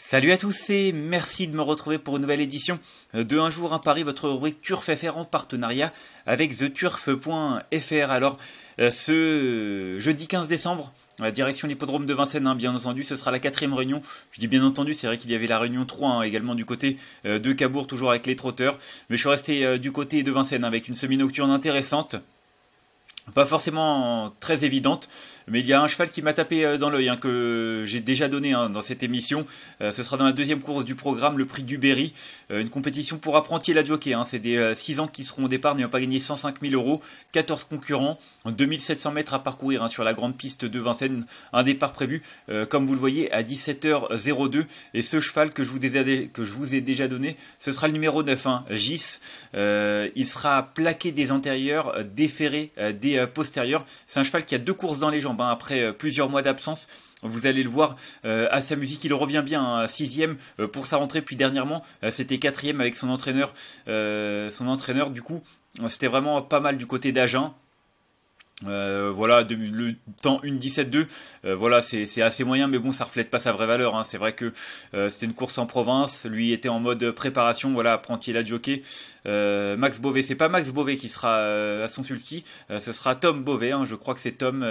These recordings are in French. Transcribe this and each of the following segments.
Salut à tous et merci de me retrouver pour une nouvelle édition de Un jour à Paris, votre rubrique Turf FR en partenariat avec TheTurf.fr. Alors, euh, ce jeudi 15 décembre, direction l'hippodrome de Vincennes, hein, bien entendu, ce sera la quatrième réunion. Je dis bien entendu, c'est vrai qu'il y avait la réunion 3 hein, également du côté euh, de Cabourg, toujours avec les trotteurs. Mais je suis resté euh, du côté de Vincennes avec une semi-nocturne intéressante pas forcément très évidente, mais il y a un cheval qui m'a tapé euh, dans l'œil, hein, que j'ai déjà donné hein, dans cette émission. Euh, ce sera dans la deuxième course du programme, le prix du Berry, euh, une compétition pour apprentis et la jockey. Hein. C'est des 6 ans qui seront au départ, n'ayant pas gagné 105 000 euros, 14 concurrents, 2700 mètres à parcourir sur la grande piste de Vincennes. Un départ prévu, comme vous le voyez, à 17h02. Et ce cheval que je vous, ai, que je vous ai déjà donné, ce sera le numéro 9, Gis. il sera plaqué des antérieurs, déféré des euh, postérieur, C'est un cheval qui a deux courses dans les jambes hein. après euh, plusieurs mois d'absence. Vous allez le voir euh, à sa musique, il revient bien hein, sixième pour sa rentrée, puis dernièrement c'était c'était quatrième avec son entraîneur, son entraîneur du coup c'était vraiment pas mal du côté d'Agen. Euh, voilà, le temps 1.17.2, euh, voilà, c'est assez moyen, mais bon, ça reflète pas sa vraie valeur. Hein. C'est vrai que euh, c'était une course en province, lui était en mode préparation, voilà, apprenti la jockey. Euh, Max Beauvais, c'est pas Max Beauvais qui sera à son sulky, ce sera Tom Beauvais, hein, je crois que c'est Tom,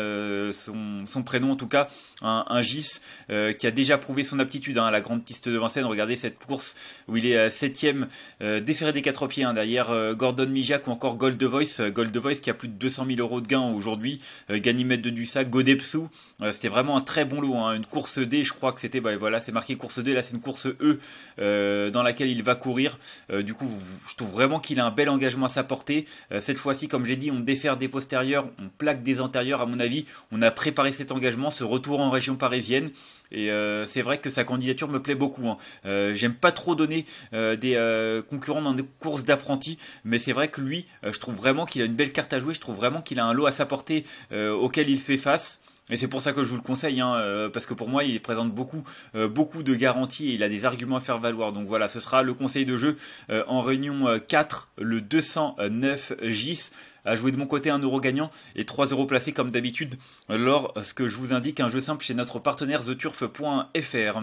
son, prénom en tout cas, un, GIS qui a déjà prouvé son aptitude hein, à la grande piste de Vincennes. Regardez cette course où il est 7ème, déféré des quatre pieds, hein. derrière Gordon Mijac ou encore Gold Voice, Gold Voice qui a plus de 200 000 euros de gains Aujourd'hui, euh, Ganymède de Dussac, Godepsou, euh, c'était vraiment un très bon lot. Hein. Une course D, je crois que c'était, voilà, c'est marqué course D, là c'est une course E euh, dans laquelle il va courir. du coup, je trouve vraiment qu'il a un bel engagement à sa portée. cette fois-ci, comme j'ai dit, on défère des postérieurs, on plaque des antérieurs. À mon avis, on a préparé cet engagement, ce retour en région parisienne. Et c'est vrai que sa candidature me plaît beaucoup. Hein. J'aime pas trop donner des concurrents dans des courses d'apprentis, mais c'est vrai que lui, je trouve vraiment qu'il a une belle carte à jouer. Je trouve vraiment qu'il a un lot à sa portée euh, auquel il fait face et c'est pour ça que je vous le conseille, hein, euh, parce que pour moi, il présente beaucoup, euh, beaucoup de garanties et il a des arguments à faire valoir. Donc voilà, ce sera le conseil de jeu euh, en réunion 4, le 209 GIS à jouer de mon côté un euro gagnant et 3 euros placés comme d'habitude lorsque je vous indique un jeu simple chez notre partenaire theturf.fr.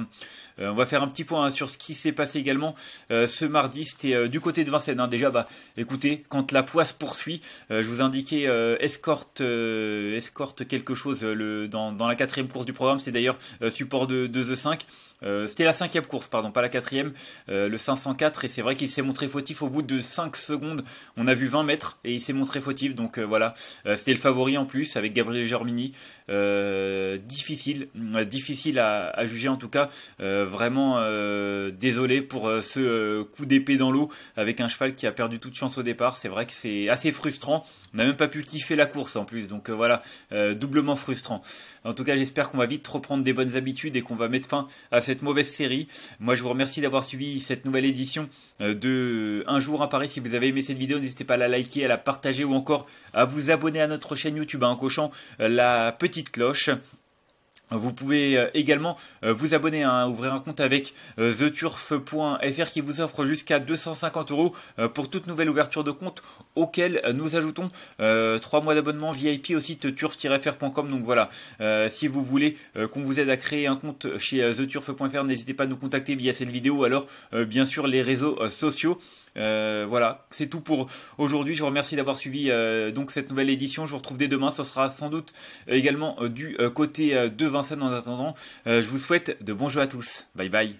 on va faire un petit point hein, sur ce qui s'est passé également ce mardi. C'était du côté de Vincennes. Hein. Déjà, bah, écoutez, quand la poisse poursuit, je vous indiquais escorte, escorte quelque chose le euh, dans, la quatrième course du programme. C'est d'ailleurs euh, support de, de, The 5. Euh, c'était la cinquième course, pardon, pas la quatrième, le 504. Et c'est vrai qu'il s'est montré fautif au bout de 5 secondes. On a vu 20 mètres et il s'est montré fautif. Donc voilà, c'était le favori en plus avec Gabriel Germini. difficile, difficile à, juger en tout cas. vraiment désolé pour ce coup d'épée dans l'eau avec un cheval qui a perdu toute chance au départ. C'est vrai que c'est assez frustrant. On n'a même pas pu kiffer la course en plus, donc voilà, doublement frustrant. En tout cas, j'espère qu'on va vite reprendre des bonnes habitudes et qu'on va mettre fin à cette mauvaise série. Moi, je vous remercie d'avoir suivi cette nouvelle édition euh, de Un jour à Paris. Si vous avez aimé cette vidéo, n'hésitez pas à la liker, à la partager ou encore à vous abonner à notre chaîne YouTube hein, en cochant euh, la petite cloche. Vous pouvez euh, également euh, vous abonner, à hein, ouvrir un compte avec euh, theturf.fr qui vous offre jusqu'à 250 euros pour toute nouvelle ouverture de compte auquel nous ajoutons 3 mois d'abonnement VIP au site turf-fr.com. Donc voilà, si vous voulez qu'on vous aide à créer un compte chez theturf.fr, n'hésitez pas à nous contacter via cette vidéo alors bien sûr les réseaux sociaux. voilà, c'est tout pour aujourd'hui. Je vous remercie d'avoir suivi donc cette nouvelle édition. Je vous retrouve dès demain. Ce sera sans doute également du côté de Vincent en attendant. Euh, je vous souhaite de bons jeux à tous. Bye bye.